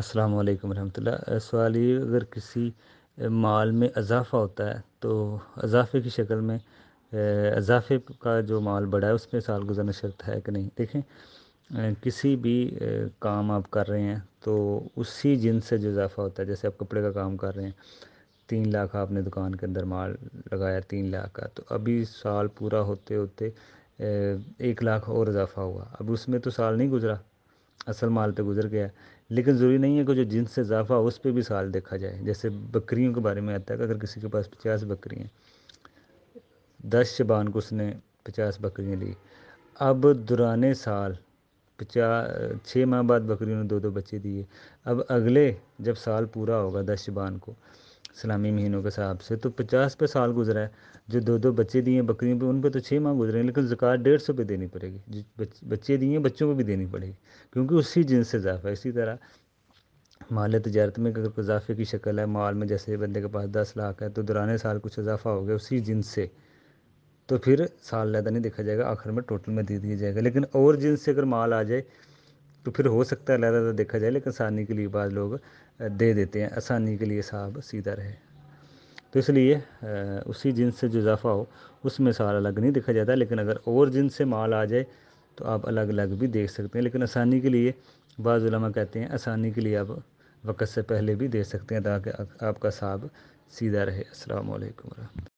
अस्सलाम वालेकुम रहमतुल्लाह सवाल ये अगर किसी माल में अजाफ़ा होता है तो अजाफ़े की शक्ल में अजाफ़े का जो माल बढ़ा है उसमें साल गुजरना शर्त है कि नहीं देखें किसी भी काम आप कर रहे हैं तो उसी जिन से जो इजाफ़ा होता है जैसे आप कपड़े का काम कर रहे हैं तीन लाख आपने दुकान के अंदर माल लगाया तीन लाख का तो अभी साल पूरा होते होते एक लाख और इजाफ़ा हुआ अब उसमें तो साल नहीं गुजरा असल माल पे गुजर गया लेकिन ज़रूरी नहीं है कि जो जिन से इजाफा उस पर भी साल देखा जाए जैसे बकरियों के बारे में आता है कि अगर किसी के पास पचास बकरियाँ दस शबान को उसने पचास बकरियाँ ली अब दुराने साल पचास छः माह बाद बकरियों ने दो दो बच्चे दिए अब अगले जब साल पूरा होगा दस शबान को सलामी महीनों के हिसाब से तो पचास पे साल गुजरा है जो दो दो बच्चे दिए बकरियों पे उन पे तो छः माह गुजरे हैं लेकिन जक़ात डेढ़ सौ पे देनी पड़ेगी जो बच्चे दिए हैं बच्चों को भी देनी पड़ेगी क्योंकि उसी जिन से इजाफा है इसी तरह माल तजारत में अगर इजाफे की शक्ल है माल में जैसे बंदे के पास दस लाख है तो दुराने साल कुछ इजाफा हो गया उसी जिन से तो फिर साल लैदा नहीं देखा जाएगा आखिर में टोटल में दे दिया जाएगा लेकिन और जिन से अगर माल आ जाए तो फिर हो सकता है लहदा देखा जाए लेकिन आसानी के लिए बाद लोग दे देते हैं आसानी के लिए साहब सीधा रहे तो इसलिए उसी जिन से जो इजाफा हो उसमें साल अलग नहीं देखा जाता लेकिन अगर और जिन्स से माल आ जाए तो आप अलग अलग भी देख सकते हैं लेकिन आसानी के लिए बाज़ुलमा कहते हैं आसानी के लिए आप वक़्त से पहले भी दे सकते हैं ताकि आपका साहब सीधा रहे वरह